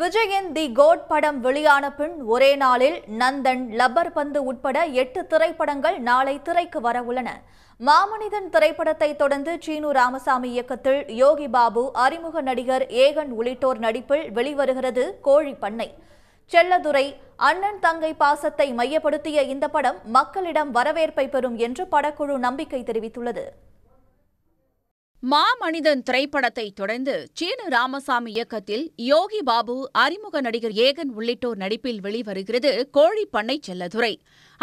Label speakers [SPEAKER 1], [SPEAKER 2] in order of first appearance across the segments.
[SPEAKER 1] விஜயின் தி கோட் படம் வெளியான பின் ஒரே நாளில் நந்தன் லப்பர் பந்து உட்பட எட்டு திரைப்படங்கள் நாளை திரைக்கு வர உள்ளன மாமனிதன் திரைப்படத்தை தொடர்ந்து சீனு ராமசாமி இயக்கத்தில் யோகி பாபு அறிமுக நடிகர் ஏகன் உள்ளிட்டோர் நடிப்பில் வெளிவருகிறது கோழி பண்ணை செல்லதுரை அண்ணன் தங்கை பாசத்தை மையப்படுத்திய இந்த படம் மக்களிடம் வரவேற்பை பெறும் என்று படக்குழு நம்பிக்கை தெரிவித்துள்ளது
[SPEAKER 2] மாமனிதன் திரைப்படத்தை தொடர்ந்து சீனு ராமசாமி இயக்கத்தில் யோகி பாபு அறிமுக நடிகர் ஏகன் உள்ளிட்டோர் நடிப்பில் வெளிவருகிறது கோழிப்பண்ணை செல்லதுரை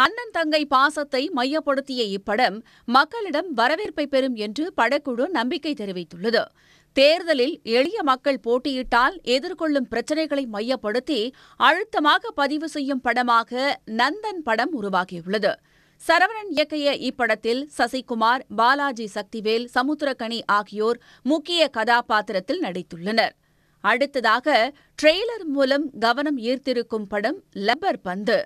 [SPEAKER 2] அண்ணன் தங்கை பாசத்தை மையப்படுத்திய இப்படம் மக்களிடம் வரவேற்பை பெறும் என்று படக்குழு நம்பிக்கை தெரிவித்துள்ளது தேர்தலில் எளிய மக்கள் போட்டியிட்டால் எதிர்கொள்ளும் பிரச்சினைகளை மையப்படுத்தி அழுத்தமாக பதிவு செய்யும் படமாக நந்தன் படம் உருவாகியுள்ளது சரவணன் இயக்கிய இப்படத்தில் சசிகுமார் பாலாஜி சக்திவேல் சமுத்திரக்கனி ஆகியோர் முக்கிய கதாபாத்திரத்தில் நடித்துள்ளனர் அடுத்ததாக ட்ரெய்லர் மூலம் கவனம் ஈர்த்திருக்கும் படம் லப்பர் பந்து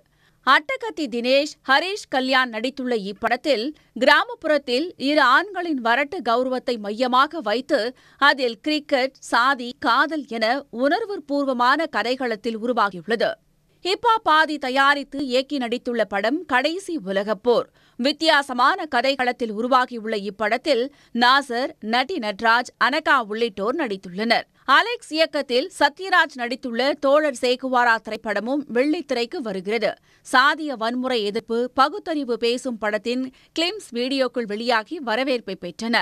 [SPEAKER 2] அட்டகத்தி தினேஷ் ஹரீஷ் கல்யாண் நடித்துள்ள இப்படத்தில் கிராமப்புறத்தில் இரு ஆண்களின் வரட்டு கௌரவத்தை மையமாக வைத்து அதில் கிரிக்கெட் சாதி காதல் என உணர்வுபூர்வமான கதைகளத்தில் உருவாகியுள்ளது ஹிப்ஹாப் பாதி தயாரித்து இயக்கி நடித்துள்ள படம் கடைசி உலகப்போர் வித்தியாசமான கதைக்களத்தில் உருவாகியுள்ள இப்படத்தில் நாசர் நடி நட்ராஜ் அனகா உள்ளிட்டோர் நடித்துள்ளனர் அலெக்ஸ் இயக்கத்தில் சத்யராஜ் நடித்துள்ள தோழர் சேகுவாரா திரைப்படமும் வெள்ளித்திரைக்கு வருகிறது சாதிய வன்முறை எதிர்ப்பு பகுத்தறிவு பேசும் படத்தின் கிளிம்ஸ் வீடியோக்கள் வெளியாகி வரவேற்பை பெற்றன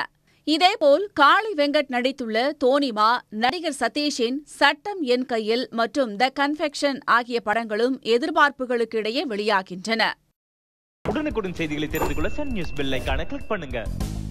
[SPEAKER 2] இதேபோல் காளி வெங்கட் நடித்துள்ள தோனிமா நடிகர் சதீஷின் சட்டம் என் கையில் மற்றும் த கன்ஃபெக்ஷன் ஆகிய படங்களும் எதிர்பார்ப்புகளுக்கு இடையே வெளியாகின்றன
[SPEAKER 3] உடனுக்குடன் செய்திகளை தெரிந்து கொள்ள சன் நியூஸ் பெல்லைக்கான கிளிக் பண்ணுங்க